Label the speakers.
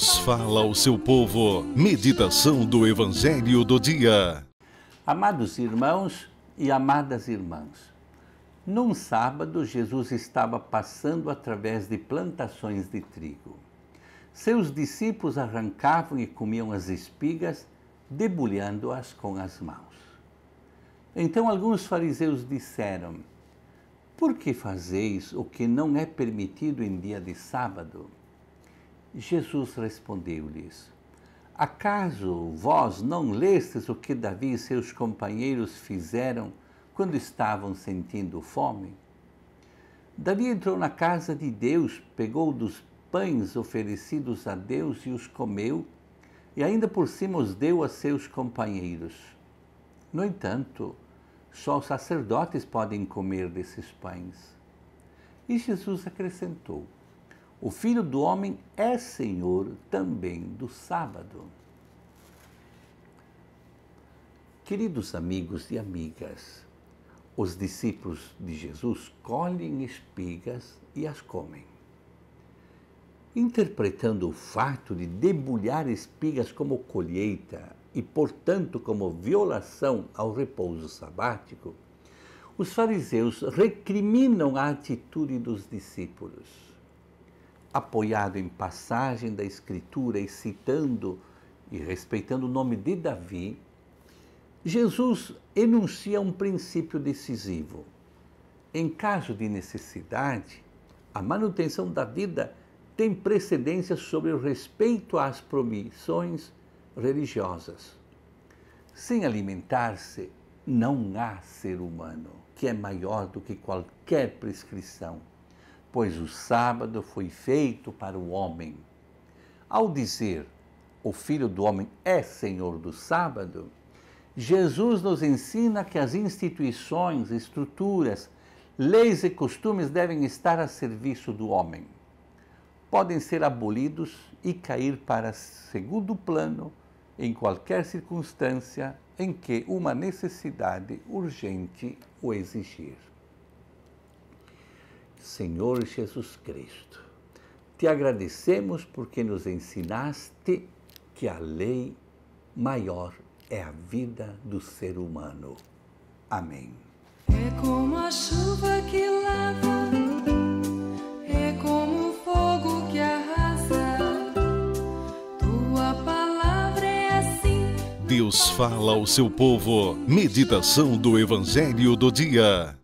Speaker 1: Deus fala ao seu povo. Meditação do Evangelho do Dia. Amados irmãos e amadas irmãs, num sábado, Jesus estava passando através de plantações de trigo. Seus discípulos arrancavam e comiam as espigas, debulhando-as com as mãos. Então alguns fariseus disseram: Por que fazeis o que não é permitido em dia de sábado? Jesus respondeu-lhes: Acaso vós não lestes o que Davi e seus companheiros fizeram quando estavam sentindo fome? Davi entrou na casa de Deus, pegou dos pães oferecidos a Deus e os comeu, e ainda por cima os deu a seus companheiros. No entanto, só os sacerdotes podem comer desses pães. E Jesus acrescentou: o filho do homem é senhor também do sábado. Queridos amigos e amigas, os discípulos de Jesus colhem espigas e as comem. Interpretando o fato de debulhar espigas como colheita e, portanto, como violação ao repouso sabático, os fariseus recriminam a atitude dos discípulos apoiado em passagem da Escritura e citando e respeitando o nome de Davi, Jesus enuncia um princípio decisivo. Em caso de necessidade, a manutenção da vida tem precedência sobre o respeito às promissões religiosas. Sem alimentar-se, não há ser humano que é maior do que qualquer prescrição pois o sábado foi feito para o homem. Ao dizer o Filho do Homem é Senhor do sábado, Jesus nos ensina que as instituições, estruturas, leis e costumes devem estar a serviço do homem. Podem ser abolidos e cair para segundo plano em qualquer circunstância em que uma necessidade urgente o exigir. Senhor Jesus Cristo, te agradecemos porque nos ensinaste que a lei maior é a vida do ser humano. Amém. É como a chuva que lava, é como o fogo que arrasa. Tua palavra é assim. Deus fala ao seu povo. Meditação do Evangelho do Dia.